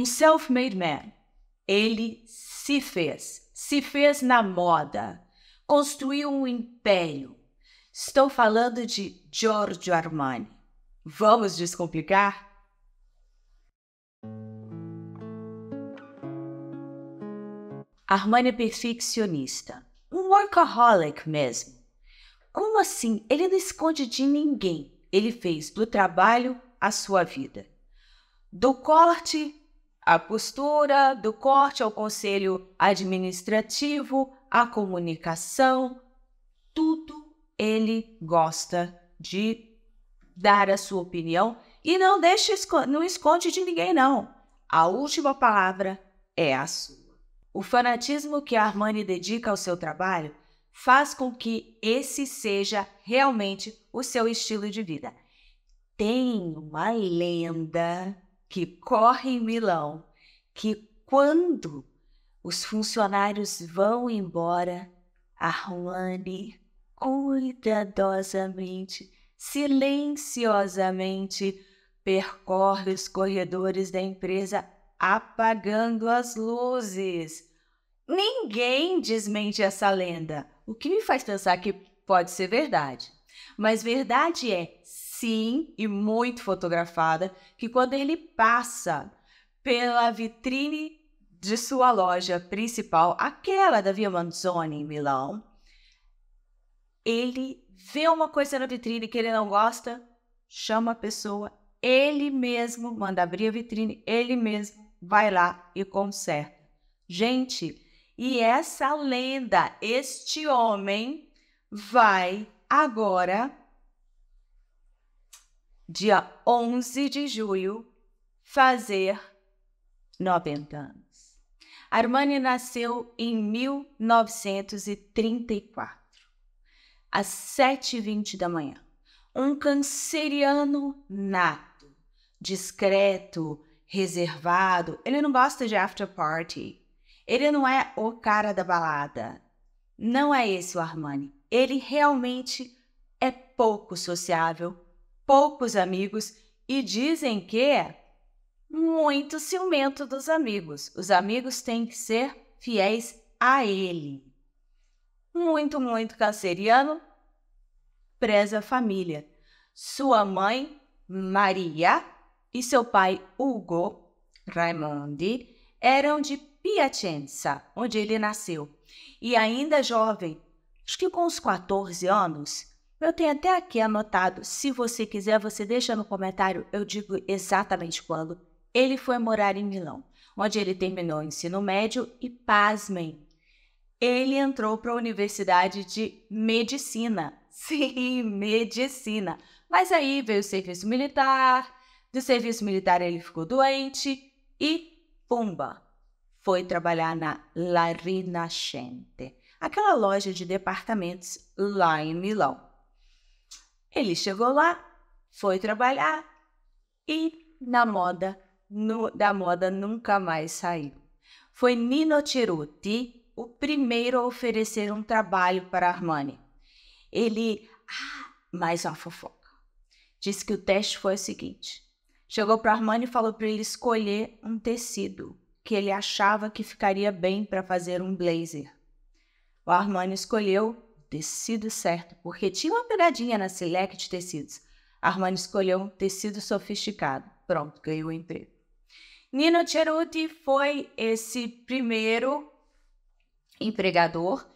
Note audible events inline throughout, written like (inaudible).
um self-made man. Ele se fez, se fez na moda, construiu um império. Estou falando de Giorgio Armani. Vamos descomplicar? Armani é perfeccionista, um workaholic mesmo. Como assim? Ele não esconde de ninguém. Ele fez do trabalho a sua vida. Do corte a postura, do corte ao conselho administrativo, a comunicação, tudo ele gosta de dar a sua opinião e não deixa não esconde de ninguém não. A última palavra é a sua. O fanatismo que a Armani dedica ao seu trabalho faz com que esse seja realmente o seu estilo de vida. Tem uma lenda que corre em Milão que quando os funcionários vão embora, a Juane cuidadosamente, silenciosamente percorre os corredores da empresa apagando as luzes. Ninguém desmente essa lenda, o que me faz pensar que pode ser verdade. Mas verdade é, sim, e muito fotografada, que quando ele passa pela vitrine de sua loja principal, aquela da Via Manzoni em Milão, ele vê uma coisa na vitrine que ele não gosta, chama a pessoa, ele mesmo manda abrir a vitrine, ele mesmo vai lá e conserta. Gente, e essa lenda, este homem vai agora dia 11 de julho, fazer 90 anos. Armani nasceu em 1934, às 7h20 da manhã. Um canceriano nato, discreto, reservado. Ele não gosta de after party. Ele não é o cara da balada. Não é esse o Armani. Ele realmente é pouco sociável poucos amigos e dizem que é muito ciumento dos amigos. Os amigos têm que ser fiéis a ele. Muito, muito canceriano, preza a família. Sua mãe, Maria, e seu pai, Hugo Raimondi, eram de Piacenza, onde ele nasceu. E ainda jovem, acho que com uns 14 anos, eu tenho até aqui anotado. Se você quiser, você deixa no comentário, eu digo exatamente quando. Ele foi morar em Milão, onde ele terminou o ensino médio e, pasmem, ele entrou para a Universidade de Medicina. (laughs) Sim, Medicina. Mas aí veio o serviço militar, do serviço militar ele ficou doente e, pumba, foi trabalhar na La Rinascente, aquela loja de departamentos lá em Milão. Ele chegou lá, foi trabalhar e na moda, no, da moda nunca mais saiu. Foi Nino Cerutti o primeiro a oferecer um trabalho para Armani. Ele, ah, mais uma fofoca. Disse que o teste foi o seguinte: chegou para Armani e falou para ele escolher um tecido que ele achava que ficaria bem para fazer um blazer. O Armani escolheu tecido certo, porque tinha uma pegadinha na Select de tecidos. Armani escolheu um tecido sofisticado. Pronto, ganhou o emprego. Nino Ceruti foi esse primeiro empregador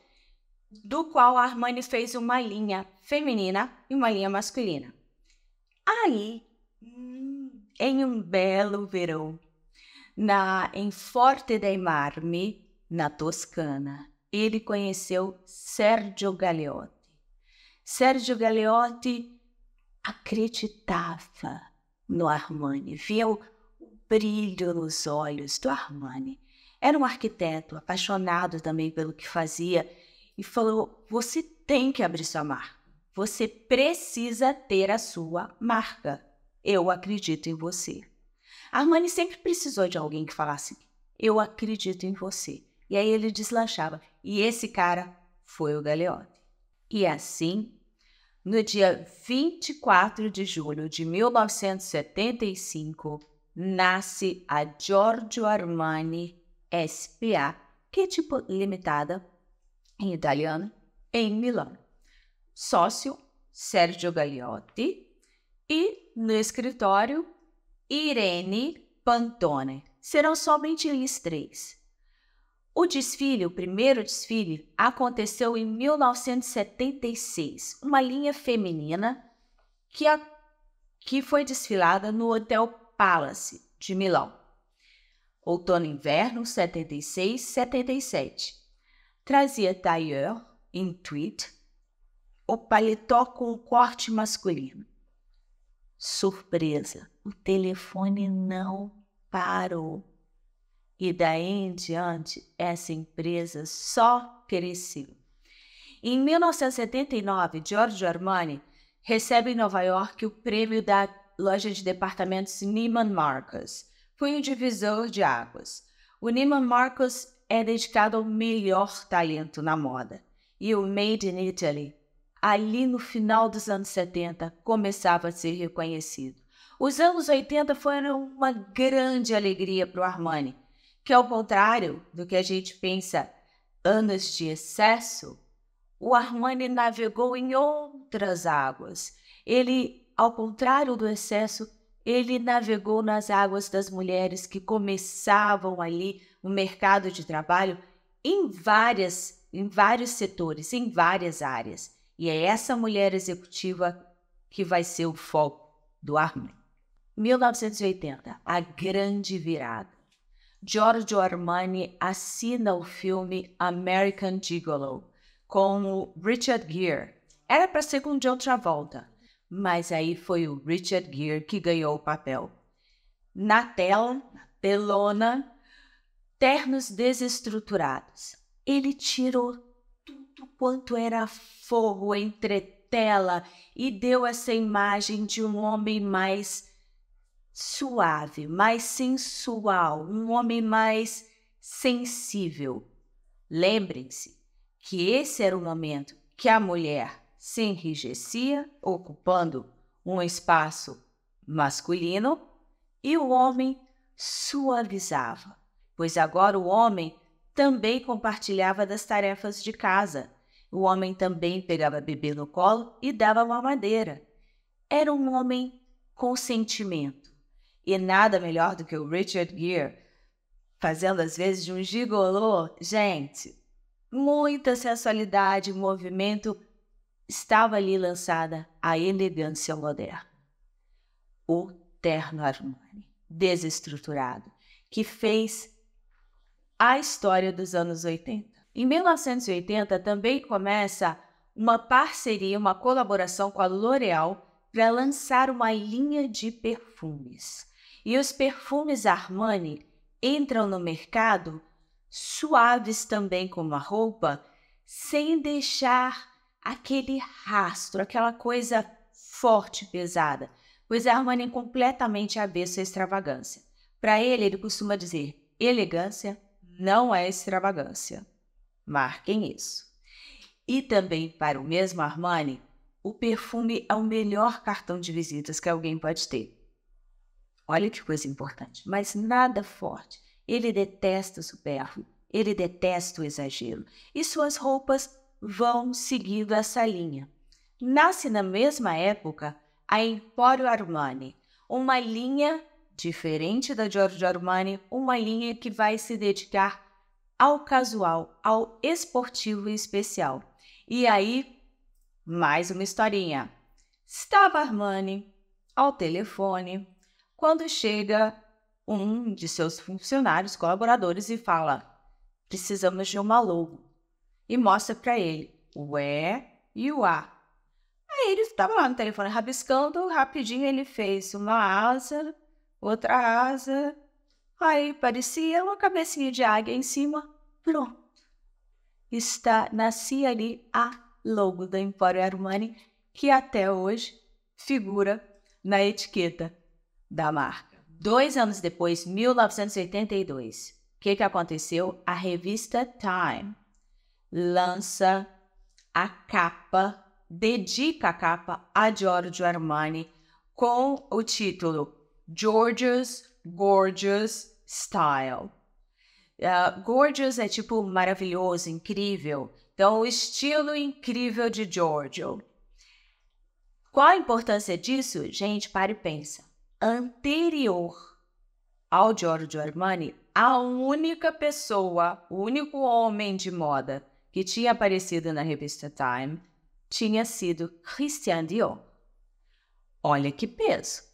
do qual a Armani fez uma linha feminina e uma linha masculina. Aí, em um belo verão, na, em Forte dei Marmi, na Toscana, ele conheceu Sérgio Galeotti. Sérgio Galeotti acreditava no Armani, via o brilho nos olhos do Armani. Era um arquiteto apaixonado também pelo que fazia e falou: você tem que abrir sua marca. Você precisa ter a sua marca. Eu acredito em você. Armani sempre precisou de alguém que falasse: eu acredito em você. E aí ele deslanchava. E esse cara foi o Galeote. E assim, no dia 24 de julho de 1975, nasce a Giorgio Armani SPA, que é tipo limitada em italiano, em Milão. Sócio Sergio Gagliotti e no escritório Irene Pantone. Serão somente eles três. O desfile, o primeiro desfile, aconteceu em 1976. Uma linha feminina que, a, que foi desfilada no Hotel Palace de Milão. Outono e inverno 76, 77. Trazia tailleur em tweed, o paletó com o corte masculino. Surpresa, o telefone não parou e daí em diante essa empresa só cresceu. Em 1979, Giorgio Armani recebe em Nova York o prêmio da loja de departamentos Neiman Marcus. Foi um divisor de águas. O Neiman Marcus é dedicado ao melhor talento na moda. E o Made in Italy, ali no final dos anos 70, começava a ser reconhecido. Os anos 80 foram uma grande alegria para o Armani, que ao contrário do que a gente pensa, anos de excesso, o Armani navegou em outras águas. Ele, ao contrário do excesso, ele navegou nas águas das mulheres que começavam ali o mercado de trabalho em várias, em vários setores, em várias áreas. E é essa mulher executiva que vai ser o foco do Armani. 1980, a grande virada. Giorgio Armani assina o filme American Gigolo com Richard Gere. Era para ser com John Travolta, mas aí foi o Richard Gere que ganhou o papel. Na tela, na telona, ternos desestruturados. Ele tirou tudo quanto era forro entre tela e deu essa imagem de um homem mais suave, mais sensual, um homem mais sensível. Lembrem-se que esse era o momento que a mulher se enrijecia, ocupando um espaço masculino, e o homem suavizava, pois agora o homem também compartilhava das tarefas de casa. O homem também pegava bebê no colo e dava uma madeira. Era um homem com sentimento e nada melhor do que o Richard Gere fazendo às vezes de um gigolô. Gente, muita sensualidade, movimento. Estava ali lançada a elegância moderna. O terno Armani, desestruturado, que fez a história dos anos 80. Em 1980 também começa uma parceria, uma colaboração com a L'Oréal para lançar uma linha de perfumes. E os perfumes Armani entram no mercado suaves também como a roupa, sem deixar aquele rastro, aquela coisa forte, pesada, pois Armani é completamente avesso à extravagância. Para ele, ele costuma dizer: elegância não é extravagância. Marquem isso. E também para o mesmo Armani, o perfume é o melhor cartão de visitas que alguém pode ter. Olha que coisa importante. Mas nada forte. Ele detesta o supérfluo. Ele detesta o exagero. E suas roupas vão seguindo essa linha. Nasce na mesma época a Emporio Armani, uma linha diferente da Giorgio Armani, uma linha que vai se dedicar ao casual, ao esportivo em especial. E aí, mais uma historinha. Estava Armani ao telefone quando chega um de seus funcionários, colaboradores, e fala: precisamos de uma logo. E mostra para ele o E e o A. Aí ele estava lá no telefone rabiscando, rapidinho ele fez uma asa, outra asa, aí parecia uma cabecinha de águia em cima, pronto. Está, nascia ali a logo da Empório Armani, que até hoje figura na etiqueta da marca. Dois anos depois, 1982, o que, que aconteceu? A revista Time lança a capa, dedica a capa a Giorgio Armani com o título Giorgio's Gorgeous Style. Uh, ah, gorgeous é tipo maravilhoso, incrível. Então, o estilo incrível de Giorgio. Qual a importância disso? Gente, pare e pensa anterior ao Giorgio Armani, a única pessoa, o único homem de moda que tinha aparecido na revista Time tinha sido Christian Dior. Olha que peso!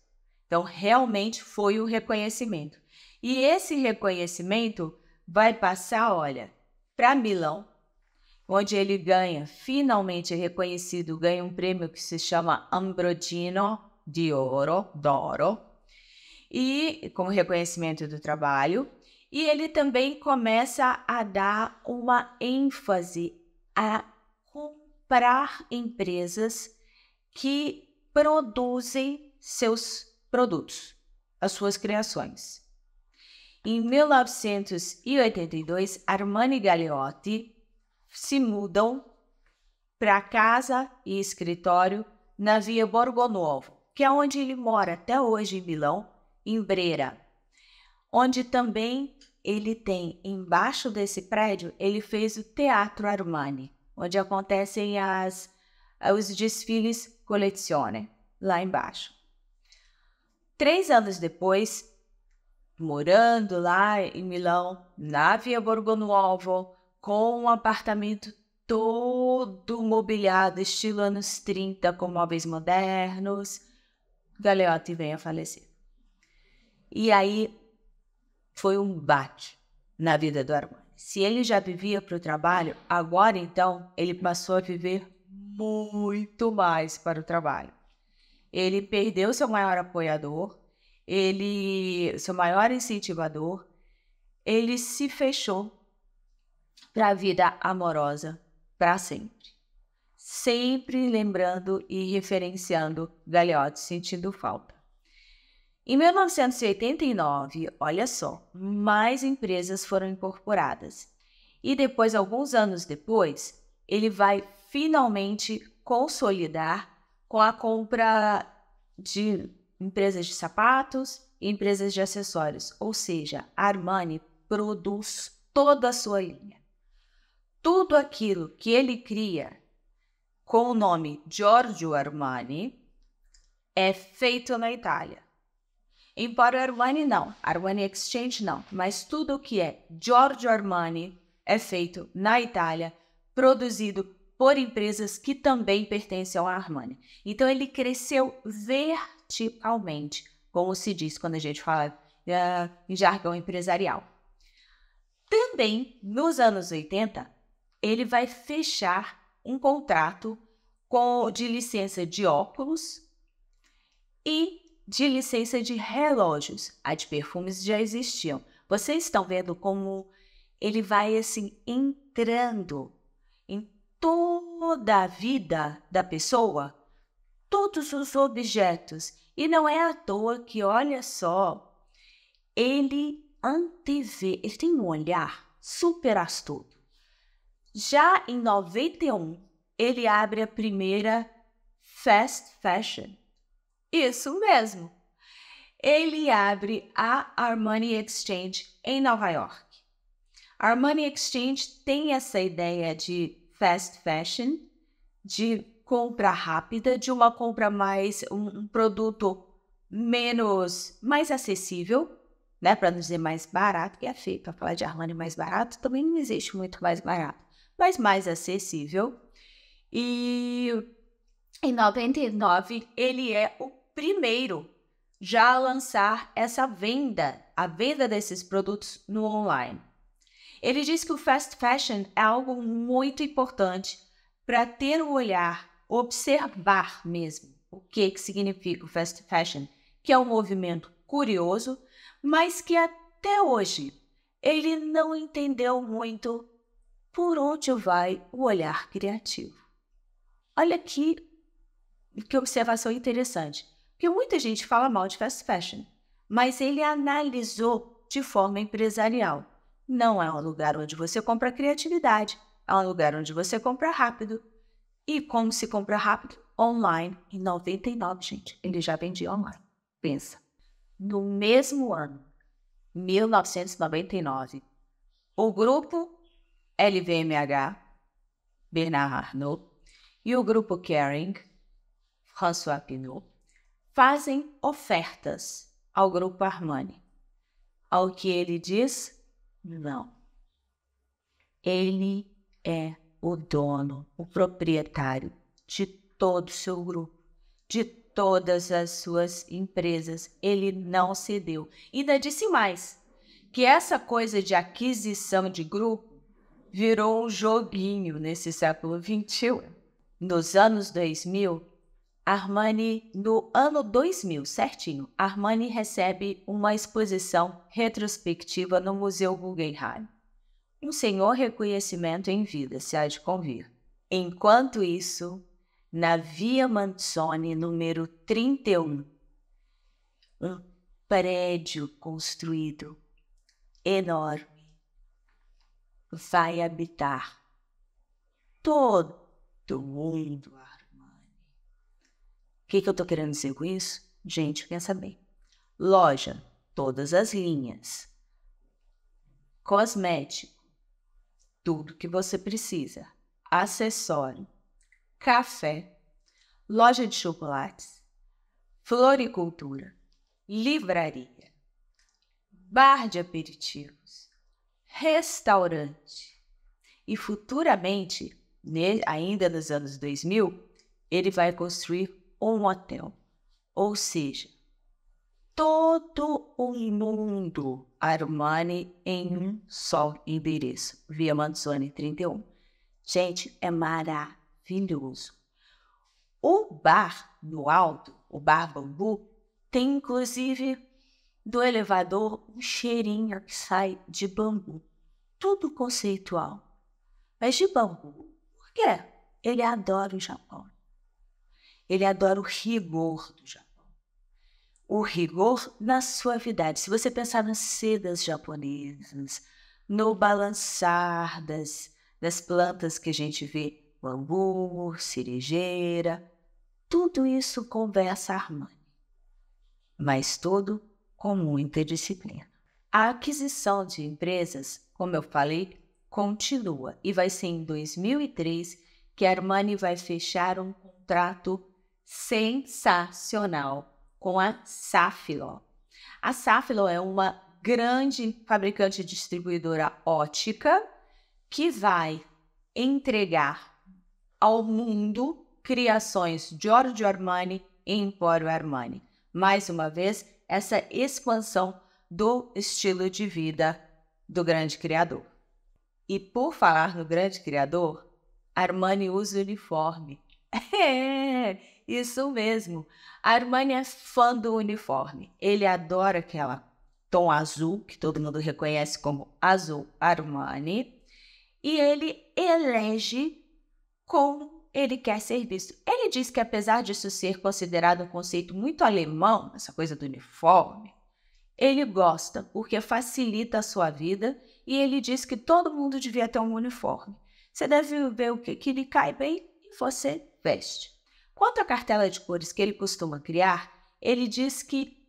Então, realmente foi o reconhecimento. E esse reconhecimento vai passar, olha, para Milão, onde ele ganha, finalmente reconhecido, ganha um prêmio que se chama Ambrogino, de ouro, d'oro, e como reconhecimento do trabalho. E ele também começa a dar uma ênfase a comprar empresas que produzem seus produtos, as suas criações. Em 1982, Armani e Galeotti se mudam para casa e escritório na Via Borgonovo, que é onde ele mora até hoje em Milão, em Breira, onde também ele tem embaixo desse prédio, ele fez o Teatro Armani, onde acontecem as, eh, os desfiles Collezione, lá embaixo. Três anos depois, morando lá em Milão, na Via Borgonuovo, com um apartamento todo mobiliado, estilo anos 30, com móveis modernos, Galeote vem a falecer. E aí foi um bate na vida do Armani. Se ele já vivia para o trabalho, agora então ele passou a viver muito mais para o trabalho. Ele perdeu seu maior apoiador, ele seu maior incentivador, ele se fechou para a vida amorosa para sempre sempre lembrando e referenciando Galeotti sentindo falta. Em 1989, olha só, mais empresas foram incorporadas. E depois, alguns anos depois, ele vai finalmente consolidar com a compra de empresas de sapatos e empresas de acessórios. Ou seja, a Armani produz toda a sua linha. Tudo aquilo que ele cria com o nome Giorgio Armani é feito na Itália. Empório Armani não, Armani Exchange não, mas tudo o que é Giorgio Armani é feito na Itália, produzido por empresas que também pertencem ao Armani. Então ele cresceu verticalmente, como se diz quando a gente fala uh, em jargão empresarial. Também nos anos 80, ele vai fechar um contrato com, de licença de óculos e de licença de relógios. A de perfumes já existiam. Vocês estão vendo como ele vai assim entrando em toda a vida da pessoa, todos os objetos. E não é à toa que, olha só, ele antevê, ele tem um olhar super astuto. Já em 91, ele abre a primeira fast fashion. Isso mesmo. Ele abre a Armani Exchange em Nova York. A Armani Exchange tem essa ideia de fast fashion, de compra rápida, de uma compra mais um, produto menos mais acessível, né, para não dizer mais barato, que é feio para falar de Armani mais barato, também não existe muito mais barato mas mais acessível. E em 99 ele é o primeiro já a lançar essa venda, a venda desses produtos no online. Ele diz que o fast fashion é algo muito importante para ter o um olhar, observar mesmo o que, que significa o fast fashion, que é um movimento curioso, mas que até hoje ele não entendeu muito por onde vai o olhar criativo. Olha que, que observação interessante, porque muita gente fala mal de fast fashion, mas ele analisou de forma empresarial. Não é um lugar onde você compra criatividade, é um lugar onde você compra rápido. E como se compra rápido? Online. Em 99, gente, ele já vendia online. Pensa. No mesmo ano, 1999, o grupo LVMH, Bernard Arnault, e o grupo Caring, François Pinault, fazem ofertas ao grupo Armani. Ao que ele diz não. Ele é o dono, o proprietário de todo o seu grupo, de todas as suas empresas. Ele não cedeu. E ainda disse mais: que essa coisa de aquisição de grupo virou um joguinho nesse século XXI. Nos anos 2000, Armani, no ano 2000, certinho, Armani recebe uma exposição retrospectiva no Museu Guggenheim. Um senhor reconhecimento em vida, se há de convir. Enquanto isso, na Via Manzoni, número 31, um prédio construído enorme vai habitar todo mundo, Armani. O que, que eu estou querendo dizer com isso? Gente, pensa bem. Loja, todas as linhas. Cosmético, tudo que você precisa. Acessório, café, loja de chocolates, floricultura, livraria, bar de aperitivo restaurante. E futuramente, ainda nos anos 2000, ele vai construir um hotel. Ou seja, todo o mundo Armani em um só endereço, Via Manzoni 31. Gente, é maravilhoso. O bar no alto, o bar bambu, tem inclusive do elevador um cheirinho que sai de bambu tudo conceitual. Mas de bambu. por quê? Ele adora o Japão. Ele adora o rigor do Japão. O rigor na suavidade. Se você pensar nas sedas japonesas, no balançar das, das plantas que a gente vê, bambu, cerejeira, tudo isso conversa harmônica, mas tudo com muita disciplina. A aquisição de empresas, como eu falei, continua e vai ser em 2003 que a Armani vai fechar um contrato sensacional com a Safilo. A Safilo é uma grande fabricante e distribuidora ótica que vai entregar ao mundo criações Giorgio Armani e Emporio Armani. Mais uma vez, essa expansão do estilo de vida do grande criador. E por falar no grande criador, Armani usa uniforme. (laughs) É, isso mesmo. Armani é fã do uniforme. Ele adora aquela tom azul, que todo mundo reconhece como azul Armani, e ele elege como ele quer ser visto. Ele diz que apesar disso ser considerado um conceito muito alemão, essa coisa do uniforme, ele gosta porque facilita a sua vida e ele diz que todo mundo devia ter um uniforme. Você deve ver o que, que lhe cai bem e você veste. Quanto à cartela de cores que ele costuma criar, ele diz que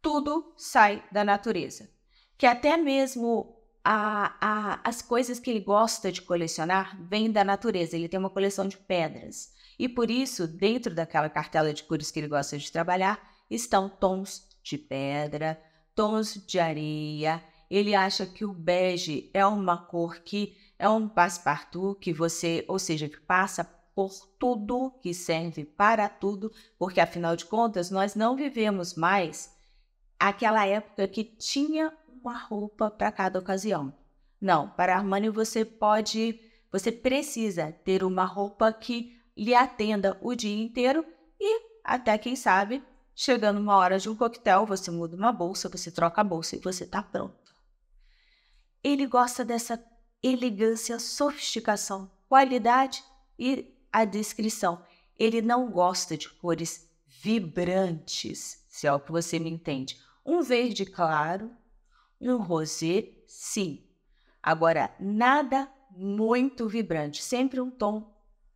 tudo sai da natureza, que até mesmo a, a, as coisas que ele gosta de colecionar vêm da natureza. Ele tem uma coleção de pedras e por isso, dentro daquela cartela de cores que ele gosta de trabalhar, estão tons de pedra, tons de areia. Ele acha que o bege é uma cor que é um passe-partout que você, ou seja, que passa por tudo, que serve para tudo, porque afinal de contas nós não vivemos mais aquela época que tinha uma roupa para cada ocasião. Não, para Armani você pode, você precisa ter uma roupa que lhe atenda o dia inteiro e até quem sabe Chegando uma hora de um coquetel, você muda uma bolsa, você troca a bolsa e você tá pronto. Ele gosta dessa elegância, sofisticação, qualidade e a descrição. Ele não gosta de cores vibrantes, se é o que você me entende. Um verde claro, um rosé, sim. Agora, nada muito vibrante, sempre um tom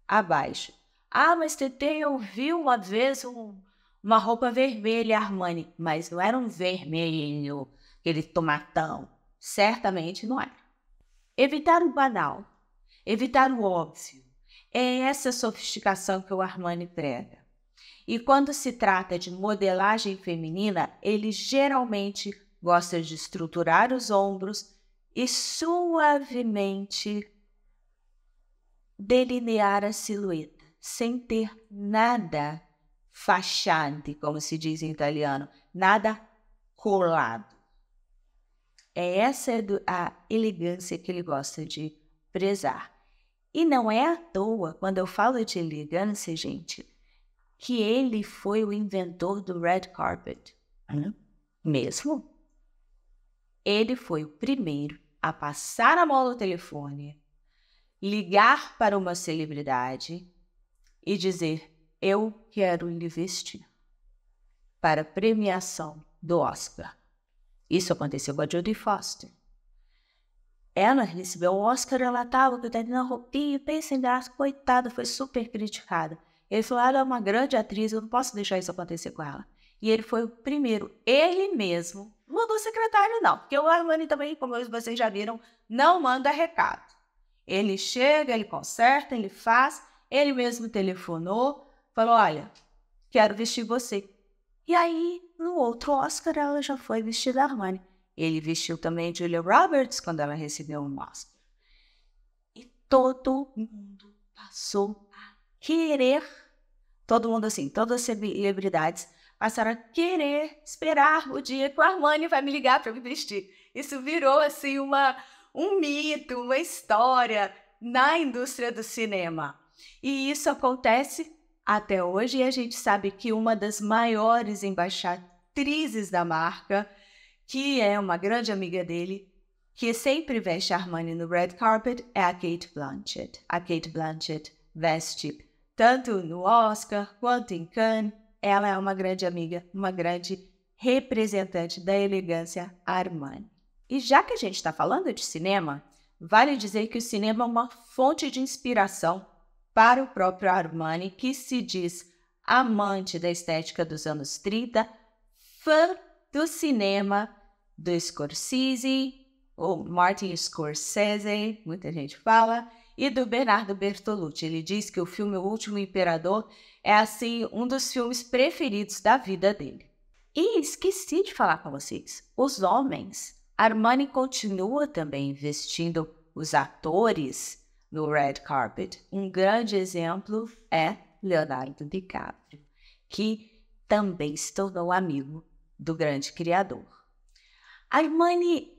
abaixo. Ah, mas Tete, eu vi uma vez um uma roupa vermelha Armani, mas não era um vermelho, aquele tomatão. Certamente não era. Evitar o banal, evitar o óbvio. É essa sofisticação que o Armani prega. E quando se trata de modelagem feminina, ele geralmente gosta de estruturar os ombros e suavemente delinear a silhueta, sem ter nada fachante, como se diz em italiano, nada colado. É essa a elegância que ele gosta de prezar. E não é à toa, quando eu falo de elegância, gente, que ele foi o inventor do red carpet. Né? Mesmo? Ele foi o primeiro a passar a mão no telefone, ligar para uma celebridade e dizer: eu quero investir para premiação do Oscar. Isso aconteceu com a Jodie Foster. Ela recebeu o Oscar, ela estava com o dedo na roupinha, pensa em graça, coitada, foi super criticada. Ele falou, ah, ela é uma grande atriz, eu não posso deixar isso acontecer com ela. E ele foi o primeiro, ele mesmo, mandou o secretário não, porque o Armani também, como vocês já viram, não manda recado. Ele chega, ele conserta, ele faz, ele mesmo telefonou, Falou: olha, quero vestir você. E aí, no outro Oscar, ela já foi vestida Armani. Ele vestiu também Julia Roberts quando ela recebeu um Oscar. E todo mundo passou a querer, todo mundo assim, todas as celebridades passaram a querer esperar o dia que o Armani vai me ligar para me vestir. Isso virou assim uma um mito, uma história na indústria do cinema. E isso acontece até hoje, a gente sabe que uma das maiores embaixatrizes da marca, que é uma grande amiga dele, que sempre veste Armani no red carpet, é a Kate Blanchett. A Kate Blanchett veste tanto no Oscar quanto em Cannes. Ela é uma grande amiga, uma grande representante da elegância Armani. E já que a gente está falando de cinema, vale dizer que o cinema é uma fonte de inspiração para o próprio Armani, que se diz amante da estética dos anos 30, fã do cinema do Scorsese, ou Martin Scorsese, muita gente fala, e do Bernardo Bertolucci. Ele diz que o filme O Último Imperador é, assim, um dos filmes preferidos da vida dele. E esqueci de falar para vocês, os homens. Armani continua também investindo os atores, no red carpet. Um grande exemplo é Leonardo DiCaprio, que também se tornou amigo do grande criador. Armani,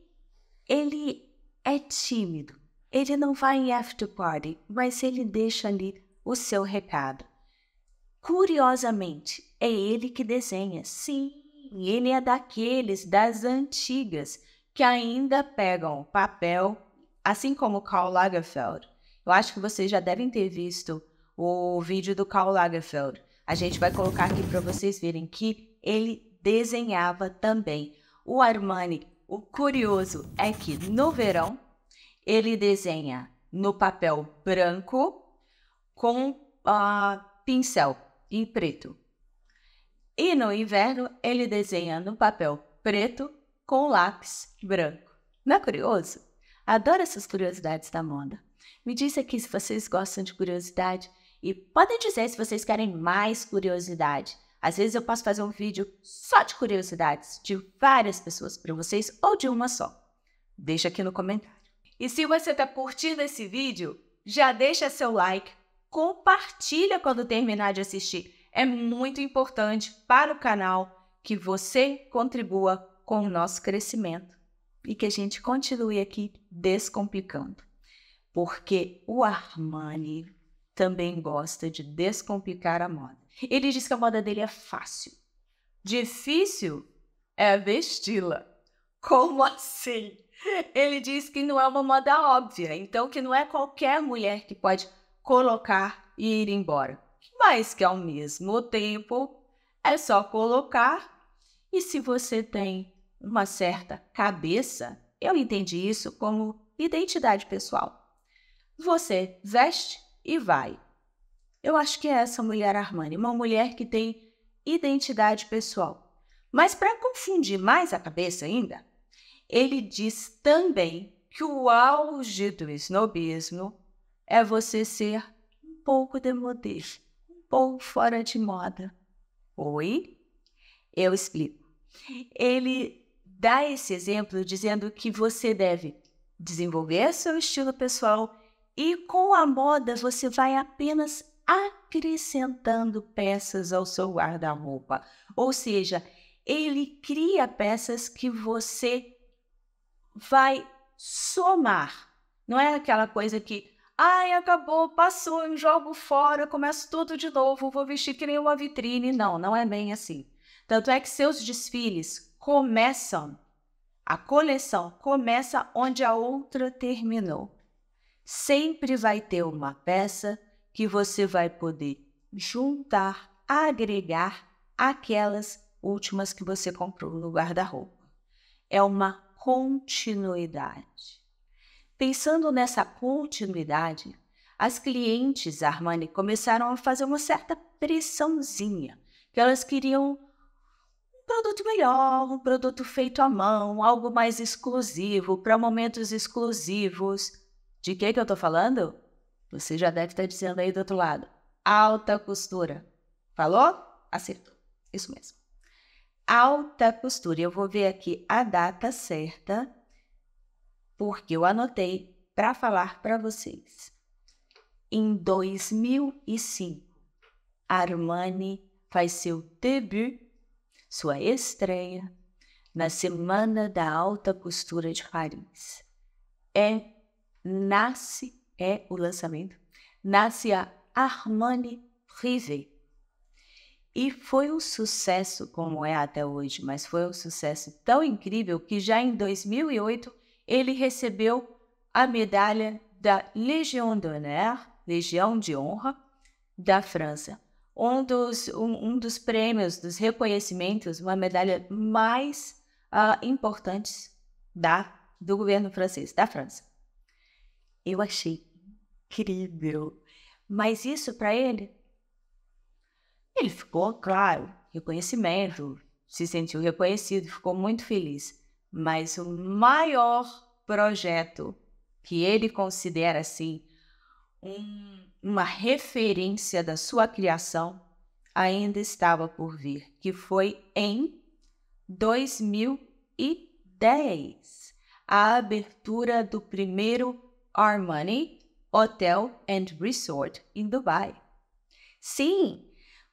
ele é tímido, ele não vai em after party, mas ele deixa ali o seu recado. Curiosamente, é ele que desenha. Sim, ele é daqueles das antigas que ainda pegam papel, assim como Karl Lagerfeld, eu acho que vocês já devem ter visto o vídeo do Karl Lagerfeld. A gente vai colocar aqui para vocês verem que ele desenhava também. O Armani, o curioso é que no verão ele desenha no papel branco com uh, pincel em preto. E no inverno ele desenha no papel preto com lápis branco. Não é curioso? Adoro essas curiosidades da moda. Me diz aqui se vocês gostam de curiosidade e podem dizer se vocês querem mais curiosidade. Às vezes eu posso fazer um vídeo só de curiosidades de várias pessoas para vocês ou de uma só. Deixa aqui no comentário. E se você está curtindo esse vídeo, já deixa seu like, compartilha quando terminar de assistir. É muito importante para o canal que você contribua com o nosso crescimento e que a gente continue aqui descomplicando porque o Armani também gosta de descomplicar a moda. Ele diz que a moda dele é fácil. Difícil é vesti-la. Como assim? Ele diz que não é uma moda óbvia, então que não é qualquer mulher que pode colocar e ir embora. Mas que ao mesmo tempo é só colocar e se você tem uma certa cabeça, eu entendi isso como identidade pessoal. Você veste e vai. Eu acho que é essa mulher Armani, uma mulher que tem identidade pessoal. Mas para confundir mais a cabeça ainda, ele diz também que o auge do snobismo é você ser um pouco demodês, um pouco fora de moda. Oi? Eu explico. Ele dá esse exemplo dizendo que você deve desenvolver seu estilo pessoal e com a moda, você vai apenas acrescentando peças ao seu guarda-roupa. Ou seja, ele cria peças que você vai somar. Não é aquela coisa que, ai, acabou, passou, eu jogo fora, começo tudo de novo, vou vestir que nem uma vitrine. Não, não é bem assim. Tanto é que seus desfiles começam, a coleção começa onde a outra terminou sempre vai ter uma peça que você vai poder juntar, agregar aquelas últimas que você comprou no guarda-roupa. É uma continuidade. Pensando nessa continuidade, as clientes Armani começaram a fazer uma certa pressãozinha, que elas queriam um produto melhor, um produto feito à mão, algo mais exclusivo, para momentos exclusivos. De que que eu tô falando? Você já deve estar dizendo aí do outro lado. Alta costura. Falou? Acertou. Isso mesmo. Alta costura. Eu vou ver aqui a data certa, porque eu anotei para falar para vocês. Em 2005, Armani faz seu debut, sua estreia, na Semana da Alta Costura de Paris. É nasce é o lançamento, nasce a Armani Privé E foi um sucesso como é até hoje, mas foi um sucesso tão incrível que já em 2008 ele recebeu a medalha da Legion d'honneur, Legião de Honra da França. Um dos, um, um dos prêmios, dos reconhecimentos, uma medalha mais uh, importantes da, do governo francês, da França. Eu achei incrível. Mas isso para ele, ele ficou, claro, reconhecimento, se sentiu reconhecido, ficou muito feliz. Mas o maior projeto que ele considera assim um, uma referência da sua criação ainda estava por vir, que foi em 2010, a abertura do primeiro Our Money, Hotel and Resort in Dubai. Sim,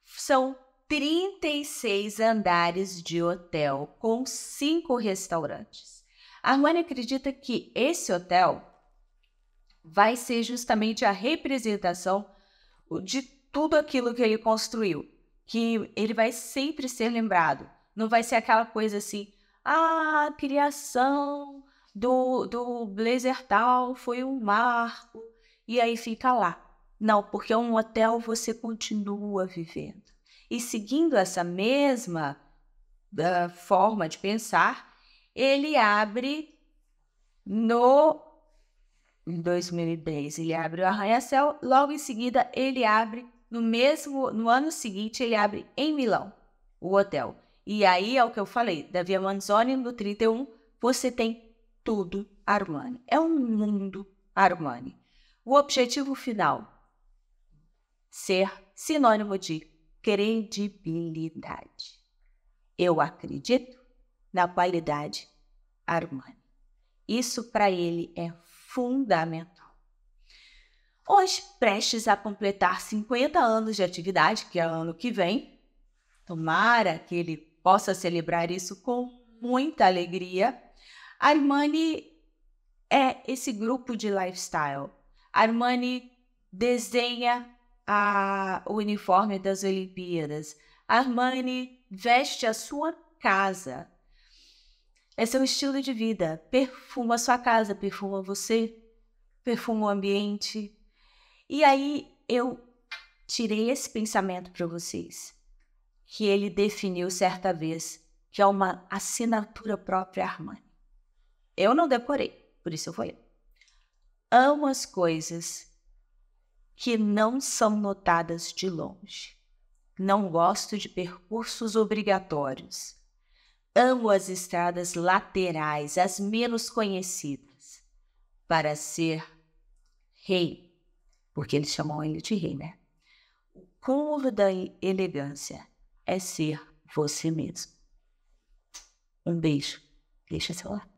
são 36 andares de hotel com cinco restaurantes. A Armani acredita que esse hotel vai ser justamente a representação de tudo aquilo que ele construiu, que ele vai sempre ser lembrado. Não vai ser aquela coisa assim, ah, criação do, do blazer tal foi um marco, e aí fica lá. Não, porque é um hotel você continua vivendo. E seguindo essa mesma uh, forma de pensar, ele abre no. Em 2010, ele abre o Arranha-Céu, logo em seguida, ele abre no mesmo. No ano seguinte, ele abre em Milão, o hotel. E aí é o que eu falei: da Via Manzoni, no 31, você tem tudo Armani. É um mundo Armani. O objetivo final: ser sinônimo de credibilidade. Eu acredito na qualidade Armani. Isso para ele é fundamental. Hoje, prestes a completar 50 anos de atividade, que é ano que vem, tomara que ele possa celebrar isso com muita alegria. Armani é esse grupo de lifestyle. Armani desenha a, o uniforme das Olimpíadas. Armani veste a sua casa. É seu estilo de vida. Perfuma a sua casa, perfuma você, perfuma o ambiente. E aí eu tirei esse pensamento para vocês, que ele definiu certa vez, que é uma assinatura própria Armani. Eu não decorei, por isso eu vou ler. Amo as coisas que não são notadas de longe. Não gosto de percursos obrigatórios. Amo as estradas laterais, as menos conhecidas, para ser rei, porque eles chamam ele de rei, né? O cúmulo da elegância é ser você mesmo. Um beijo, deixa seu like.